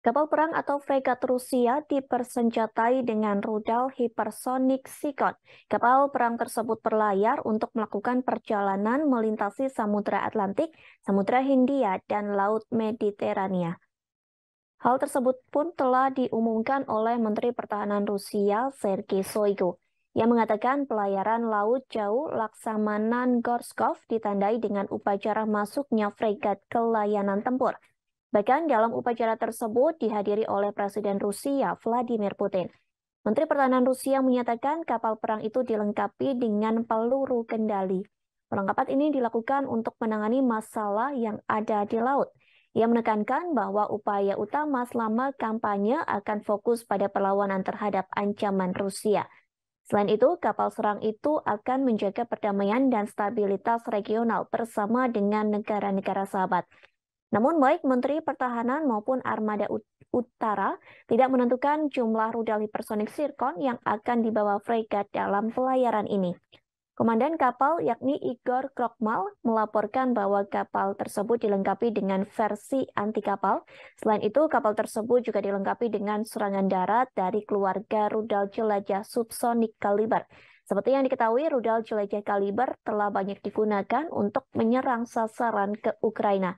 Kapal perang atau fregat Rusia dipersenjatai dengan rudal hipersonik Sikon. Kapal perang tersebut berlayar untuk melakukan perjalanan melintasi Samudra Atlantik, Samudra Hindia, dan Laut Mediterania. Hal tersebut pun telah diumumkan oleh Menteri Pertahanan Rusia Sergei Shoigu yang mengatakan pelayaran laut jauh Laksamana Gorskov ditandai dengan upacara masuknya fregat ke layanan tempur Bahkan dalam upacara tersebut dihadiri oleh Presiden Rusia Vladimir Putin. Menteri Pertahanan Rusia menyatakan kapal perang itu dilengkapi dengan peluru kendali. Perlengkapan ini dilakukan untuk menangani masalah yang ada di laut. Ia menekankan bahwa upaya utama selama kampanye akan fokus pada perlawanan terhadap ancaman Rusia. Selain itu, kapal serang itu akan menjaga perdamaian dan stabilitas regional bersama dengan negara-negara sahabat. Namun baik Menteri Pertahanan maupun Armada Utara tidak menentukan jumlah rudal hipersonik Sirkon yang akan dibawa fregat dalam pelayaran ini. Komandan kapal yakni Igor Krokmal melaporkan bahwa kapal tersebut dilengkapi dengan versi anti kapal. Selain itu, kapal tersebut juga dilengkapi dengan serangan darat dari keluarga rudal jelajah subsonik kaliber. Seperti yang diketahui, rudal jelajah kaliber telah banyak digunakan untuk menyerang sasaran ke Ukraina.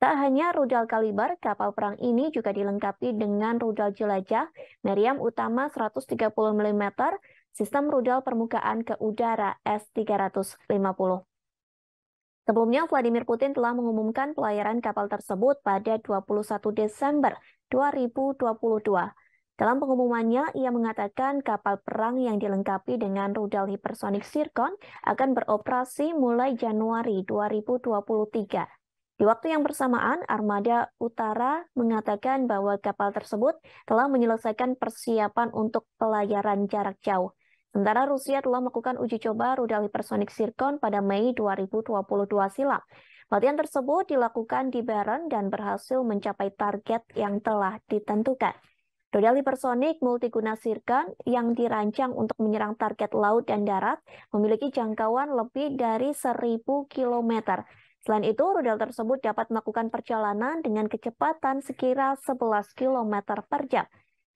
Tak hanya rudal kaliber, kapal perang ini juga dilengkapi dengan rudal jelajah meriam utama 130 mm, sistem rudal permukaan ke udara S-350. Sebelumnya, Vladimir Putin telah mengumumkan pelayaran kapal tersebut pada 21 Desember 2022. Dalam pengumumannya, ia mengatakan kapal perang yang dilengkapi dengan rudal hipersonik Sirkon akan beroperasi mulai Januari 2023. Di waktu yang bersamaan, Armada Utara mengatakan bahwa kapal tersebut telah menyelesaikan persiapan untuk pelayaran jarak jauh. Sementara Rusia telah melakukan uji coba rudal hipersonik Sirkon pada Mei 2022 silam. Latihan tersebut dilakukan di Baron dan berhasil mencapai target yang telah ditentukan. Rudal hipersonik multiguna Sirkon yang dirancang untuk menyerang target laut dan darat memiliki jangkauan lebih dari 1000 km Selain itu, rudal tersebut dapat melakukan perjalanan dengan kecepatan sekira 11 km per jam.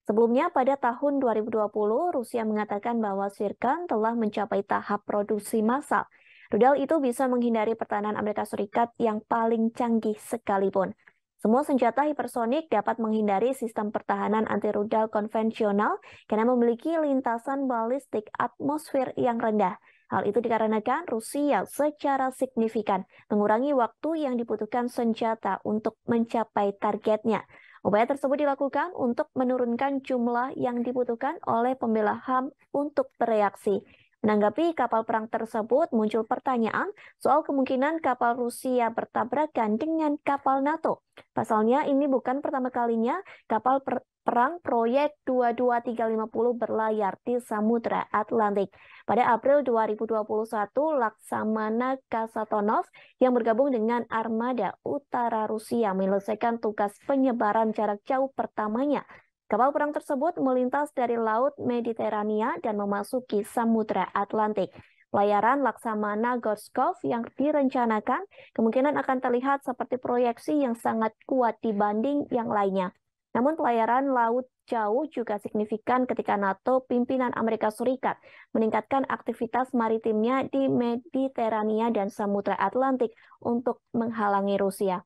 Sebelumnya, pada tahun 2020, Rusia mengatakan bahwa Sirkan telah mencapai tahap produksi massal. Rudal itu bisa menghindari pertahanan Amerika Serikat yang paling canggih sekalipun. Semua senjata hipersonik dapat menghindari sistem pertahanan anti-rudal konvensional karena memiliki lintasan balistik atmosfer yang rendah. Hal itu dikarenakan Rusia secara signifikan mengurangi waktu yang dibutuhkan senjata untuk mencapai targetnya. Upaya tersebut dilakukan untuk menurunkan jumlah yang dibutuhkan oleh pembela HAM untuk bereaksi. Menanggapi kapal perang tersebut, muncul pertanyaan soal kemungkinan kapal Rusia bertabrakan dengan kapal NATO. Pasalnya, ini bukan pertama kalinya kapal per perang proyek 22350 berlayar di Samudra Atlantik. Pada April 2021, Laksamana Kasatonov yang bergabung dengan armada utara Rusia menyelesaikan tugas penyebaran jarak jauh pertamanya. Kapal perang tersebut melintas dari Laut Mediterania dan memasuki Samudra Atlantik. Layaran Laksamana Gorskov yang direncanakan kemungkinan akan terlihat seperti proyeksi yang sangat kuat dibanding yang lainnya. Namun pelayaran laut jauh juga signifikan ketika NATO pimpinan Amerika Serikat meningkatkan aktivitas maritimnya di Mediterania dan Samudra Atlantik untuk menghalangi Rusia.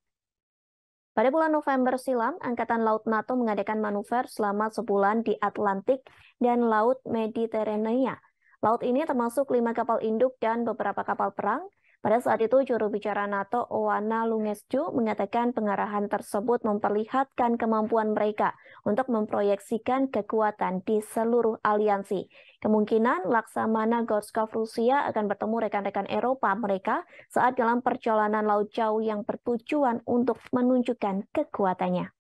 Pada bulan November silam, Angkatan Laut NATO mengadakan manuver selama sebulan di Atlantik dan Laut Mediterania. Laut ini termasuk lima kapal induk dan beberapa kapal perang, pada saat itu, juru bicara NATO Oana Lungescu mengatakan pengarahan tersebut memperlihatkan kemampuan mereka untuk memproyeksikan kekuatan di seluruh aliansi. Kemungkinan Laksamana Gorskov Rusia akan bertemu rekan-rekan Eropa mereka saat dalam perjalanan laut jauh yang bertujuan untuk menunjukkan kekuatannya.